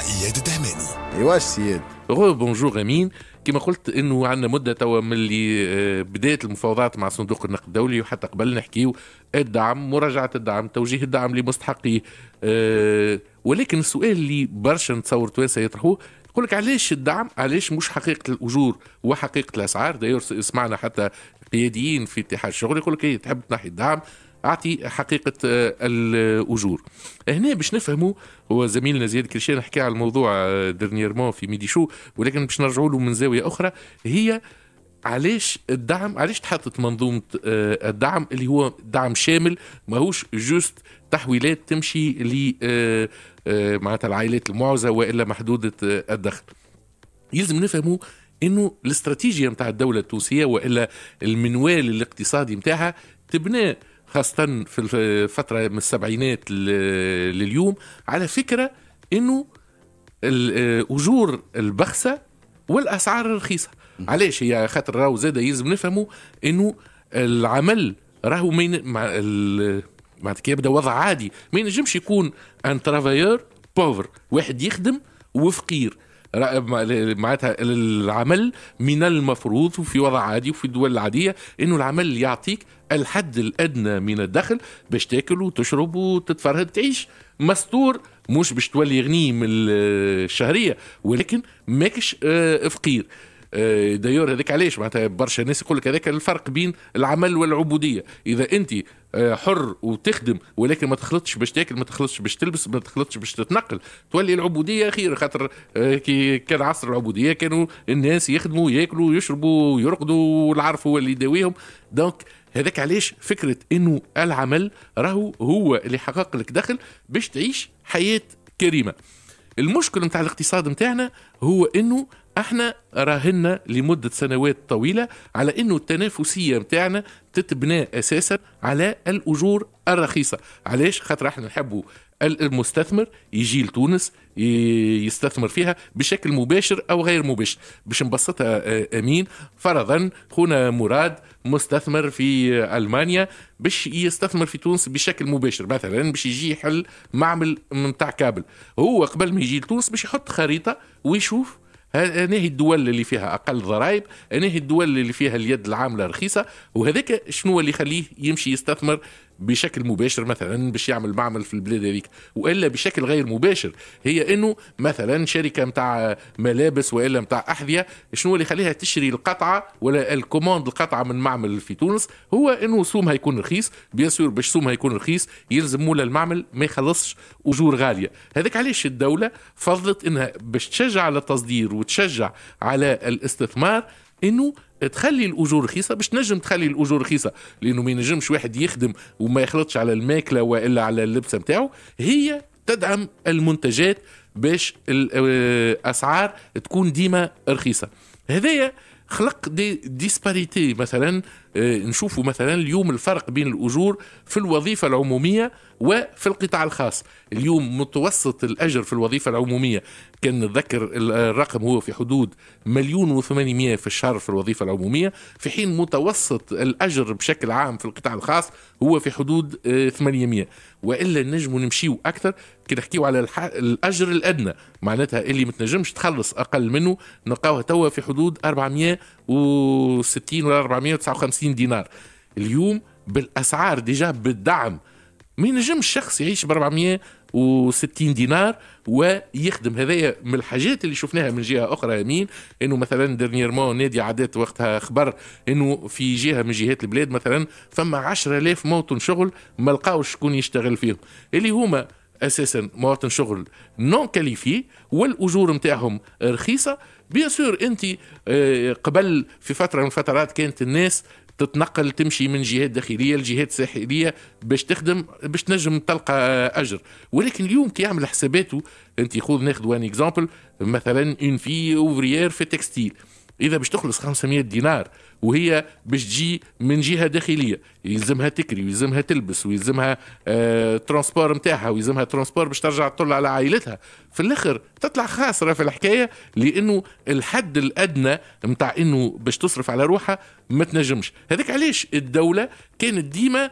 اياد الدهماني ايوا سياد غو بونجور امين كما قلت انه عندنا مده توا من اللي آه، بدات المفاوضات مع صندوق النقد الدولي وحتى قبل نحكيو الدعم مراجعه الدعم توجيه الدعم لمستحقيه آه، ولكن السؤال اللي برشا نتصور توانسه يطرحوه يقول لك علاش الدعم علاش مش حقيقه الاجور وحقيقه الاسعار دايور سمعنا حتى قياديين في اتحاد الشغل يقول لك إيه، تحب تنحي الدعم اعطي حقيقه آه، الاجور هنا باش نفهموا هو زميلنا زياد كريشان حكى على الموضوع درنييرمون آه، في ميدي شو ولكن باش نرجعوا له من زاويه اخرى هي علاش الدعم علاش تحطت منظومه آه، الدعم اللي هو دعم شامل ماهوش جوست تحويلات تمشي ل معناتها العائلات المعوزه والا محدوده الدخل يلزم نفهموا انه الاستراتيجيه نتاع الدوله التونسيه والا المنوال الاقتصادي نتاعها تبنى خاصة في الفترة من السبعينات لليوم على فكرة أنه آه، أجور البخسة والأسعار الرخيصة علاش هي خاطر راهو زاد يلزم نفهموا أنه العمل راهو مين مع معناتها كي يبدا وضع عادي ما ينجمش يكون ان ترافايور بوفر واحد يخدم وفقير معناتها العمل من المفروض وفي وضع عادي وفي الدول العاديه انه العمل يعطيك الحد الادنى من الدخل باش تاكل وتشرب وتتفرهد تعيش مستور مش باش تولي غني من الشهريه ولكن ماكش آه، فقير آه، دايور هذيك علاش معناتها برشا ناس يقول لك هذاك الفرق بين العمل والعبوديه اذا انت آه، حر وتخدم ولكن ما تخلطش باش تاكل ما تخلطش باش تلبس ما تخلطش باش تتنقل تولي العبوديه خير خاطر آه، كي كان عصر العبوديه كانوا الناس يخدموا ياكلوا يشربوا يرقدوا والعرف هو اللي يداويهم دونك هذاك علاش فكره انه العمل راهو هو اللي حقق لك دخل باش تعيش حياه كريمه المشكل نتاع الاقتصاد نتاعنا هو انه احنا راهنا لمدة سنوات طويلة على انه التنافسية متاعنا تتبنى اساسا على الاجور الرخيصة علاش خاطر احنا نحبوا المستثمر يجي لتونس يستثمر فيها بشكل مباشر او غير مباشر باش نبسطها آه، امين فرضا خونا مراد مستثمر في المانيا باش يستثمر في تونس بشكل مباشر مثلا باش يجي يحل معمل نتاع كابل هو قبل ما يجي لتونس باش يحط خريطه ويشوف هذه الدول اللي فيها اقل ضرائب هذه الدول اللي فيها اليد العامله رخيصه وهذاك شنو اللي يخليه يمشي يستثمر بشكل مباشر مثلا باش يعمل معمل في البلاد هذيك والا بشكل غير مباشر هي انه مثلا شركه نتاع ملابس والا نتاع احذيه شنو اللي يخليها تشري القطعه ولا الكوموند القطعه من معمل في تونس هو انه سومها يكون رخيص بيان سور باش سومها يكون رخيص يلزم مولا المعمل ما يخلصش اجور غاليه هذاك علاش الدوله فضلت انها باش تشجع على التصدير وتشجع على الاستثمار انه تخلي الاجور رخيصه باش تنجم تخلي الاجور رخيصه لانه ما ينجمش واحد يخدم وما يخلطش على الماكله والا على اللبسه نتاعو هي تدعم المنتجات باش آه، الاسعار تكون ديما رخيصه هذايا خلق دي ديسباريتي مثلا آه، نشوفوا مثلا اليوم الفرق بين الاجور في الوظيفه العموميه وفي القطاع الخاص اليوم متوسط الاجر في الوظيفه العموميه كان نتذكر الرقم هو في حدود مليون و800 في الشهر في الوظيفه العموميه في حين متوسط الاجر بشكل عام في القطاع الخاص هو في حدود 800 آه، والا نجم نمشيو اكثر كي نحكيو على الح... الاجر الادنى معناتها اللي ما تنجمش تخلص اقل منه نلقاوها توا في حدود 460 ولا 459 دينار اليوم بالاسعار ديجا بالدعم ما ينجمش شخص يعيش ب 460 دينار ويخدم هذايا من الحاجات اللي شفناها من جهه اخرى يمين انه مثلا ديرنييرمون نادي عادات وقتها خبر انه في جهه من جهات البلاد مثلا فما 10000 مواطن شغل ما لقاوش شكون يشتغل فيهم اللي هما اساسا مواطن شغل نون كاليفي والاجور نتاعهم رخيصه بيان سور انت آه، قبل في فتره من الفترات كانت الناس تتنقل تمشي من جهات داخليه لجهات ساحليه باش تخدم باش تنجم تلقى اجر ولكن اليوم كي يعمل حساباته انت خذ ناخذ وان اكزامبل مثلا اون في اوفريير في تكستيل اذا باش تخلص 500 دينار وهي باش تجي من جهه داخليه يلزمها تكري ويلزمها تلبس ويلزمها آه ترونسبور نتاعها ويلزمها ترونسبور باش ترجع تطل على عائلتها في الاخر تطلع خاسره في الحكايه لانه الحد الادنى نتاع انه باش تصرف على روحها ما تنجمش هذاك علاش الدوله كانت ديما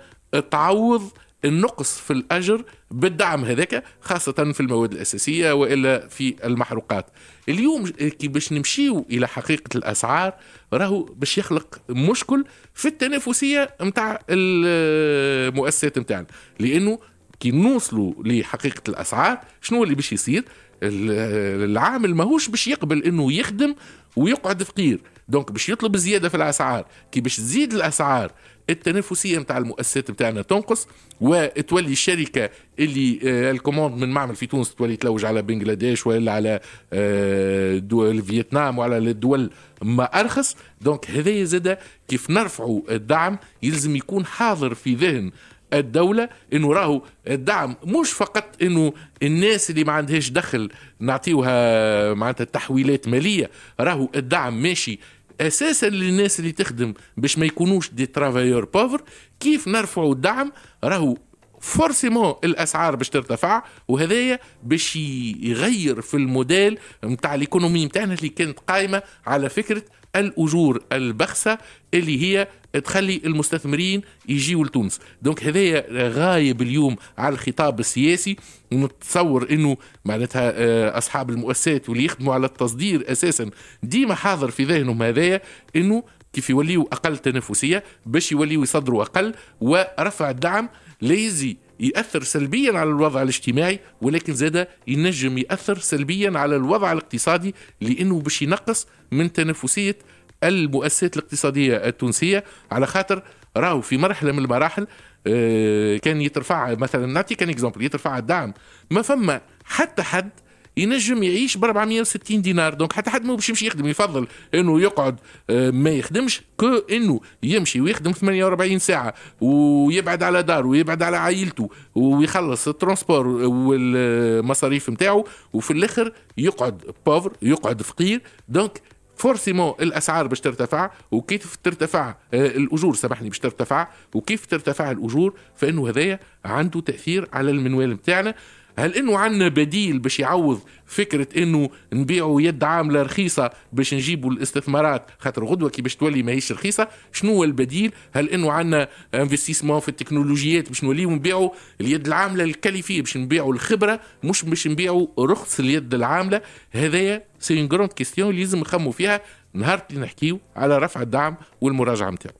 تعوض النقص في الأجر بالدعم هذاك خاصة في المواد الأساسية وإلا في المحروقات اليوم كي باش نمشيو إلى حقيقة الأسعار راهو باش يخلق مشكل في التنافسية نتاع المؤسسات نتاعنا لأنه كي نوصلوا لحقيقة الأسعار شنو اللي باش يصير العامل ماهوش باش يقبل انه يخدم ويقعد فقير دونك باش يطلب زياده في الاسعار كي باش تزيد الاسعار التنافسيه نتاع المؤسسات نتاعنا تنقص وتولي الشركه اللي آه، الكوموند من معمل في تونس تولي تلوج على بنغلاديش ولا على آه، دول فيتنام وعلى الدول ما ارخص دونك هذايا زاد كيف نرفعوا الدعم يلزم يكون حاضر في ذهن الدولة انه راهو الدعم مش فقط انه الناس اللي ما عندهاش دخل نعطيوها معناتها تحويلات مالية راهو الدعم ماشي اساسا للناس اللي تخدم باش ما يكونوش دي ترافايور بوفر كيف نرفعوا الدعم راهو فورسيمون الاسعار باش ترتفع وهذايا باش يغير في الموديل نتاع الايكونومي نتاعنا اللي كانت قائمه على فكره الاجور البخسه اللي هي تخلي المستثمرين يجيوا لتونس دونك هذايا غايب اليوم على الخطاب السياسي ونتصور انه معناتها آه، اصحاب المؤسسات واللي يخدموا على التصدير اساسا ديما حاضر في ذهنهم هذايا انه كيف يوليوا اقل تنافسيه باش يوليوا يصدروا اقل ورفع الدعم ليزي يأثر سلبيا على الوضع الاجتماعي ولكن زاد ينجم يأثر سلبيا على الوضع الاقتصادي لأنه باش ينقص من تنافسية المؤسسات الاقتصادية التونسية على خاطر راهو في مرحلة من المراحل آه، كان يترفع مثلا نعطيك ان اكزومبل يترفع الدعم ما فما حتى حد ينجم يعيش ب 460 دينار دونك حتى حد ما باش يمشي يخدم يفضل انه يقعد آه، ما يخدمش كو انه يمشي ويخدم 48 ساعه ويبعد على داره ويبعد على عائلته ويخلص الترونسبور والمصاريف نتاعو وفي الاخر يقعد بوفر يقعد فقير دونك فورسيمون الاسعار باش ترتفع وكيف ترتفع آه، الاجور سامحني باش ترتفع وكيف ترتفع الاجور فانه هذايا عنده تاثير على المنوال نتاعنا هل انه عندنا بديل باش يعوض فكره انه نبيعوا يد عامله رخيصه باش نجيبوا الاستثمارات خاطر غدوه كي باش تولي ماهيش رخيصه شنو هو البديل هل انه عندنا انفستيسمون في التكنولوجيات باش نوليو نبيعوا اليد العامله الكلفيه باش نبيعوا الخبره مش باش نبيعوا رخص اليد العامله هذايا سي اون جروند كيستيون اللي لازم نخموا فيها نهار اللي نحكيو على رفع الدعم والمراجعه نتاعو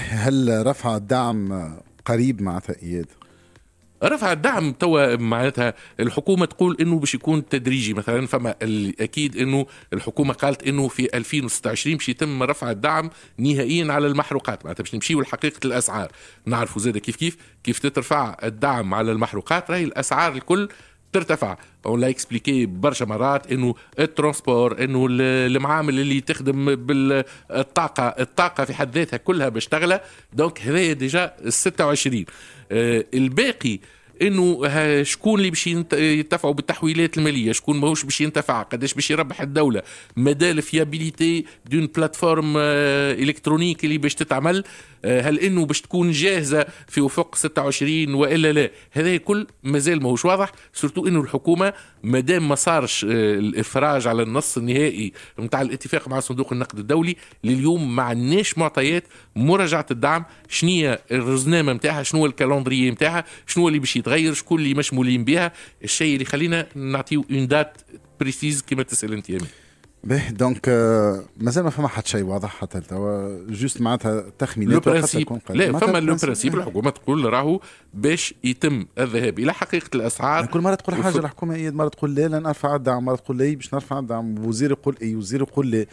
هل رفع الدعم قريب مع تأييد رفع الدعم توا معناتها الحكومه تقول انه باش يكون تدريجي مثلا فما اكيد انه الحكومه قالت انه في 2026 باش يتم رفع الدعم نهائيا على المحروقات معناتها باش نمشيو لحقيقه الاسعار نعرفوا زاد كيف كيف كيف تترفع الدعم على المحروقات راهي الاسعار الكل ترتفع اون لا اكسبليكي برشا مرات انه الترونسبور انه المعامل اللي تخدم بالطاقه الطاقه في حد ذاتها كلها باش تغلى دونك هذايا ديجا 26 آه، الباقي انه شكون اللي باش ينتفعوا بالتحويلات الماليه شكون ماهوش باش ينتفع قداش باش يربح الدوله مدى الفيابيليتي دون بلاتفورم آه، الكترونيك اللي باش تتعمل آه، هل انه باش تكون جاهزه في افق 26 والا لا هذا كل مازال ماهوش واضح سورتو انه الحكومه مادام ما صارش آه، الافراج على النص النهائي نتاع الاتفاق مع صندوق النقد الدولي لليوم ما عندناش معطيات مراجعه الدعم شنو هي الرزنامه نتاعها شنو الكالندريي نتاعها شنو اللي باش تغير شكون اللي مشمولين بها الشيء اللي خلينا نعطيو اون دات بريسيز كما تسال انت يمين باهي دونك آه، مازال ما فما حتى شيء واضح حتى توا جوست معناتها تخمينات لو برانسيب لا فما لو برانسيب الحكومه تقول راهو باش يتم الذهاب الى حقيقه الاسعار يعني كل مره تقول حاجه الحكومه مره تقول لا لن ارفع الدعم مره تقول لا باش نرفع الدعم وزير يقول اي وزير يقول لا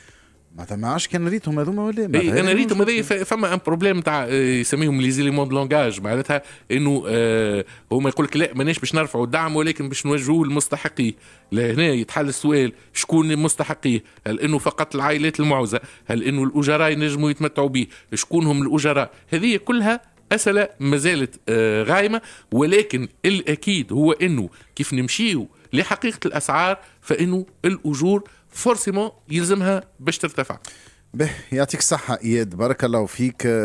معناتها ما عادش كان ريتهم هذوما ولا ما إيه انا ريتهم هذايا فما ان بروبليم تاع يسميهم لي زيليمون دو معناتها انه آه هما يقول لك لا ماناش باش نرفعوا الدعم ولكن باش نوجهوه لمستحقيه لهنا يتحل السؤال شكون مستحقيه هل انه فقط العائلات المعوزه هل انه الاجراء ينجموا يتمتعوا به شكون هم الاجراء هذه كلها أسئلة ما زالت آه، غايمة ولكن الأكيد هو أنه كيف نمشيو لحقيقة الأسعار فإنه الأجور فورسيمون يلزمها باش ترتفع به يعطيك الصحة إياد بارك الله فيك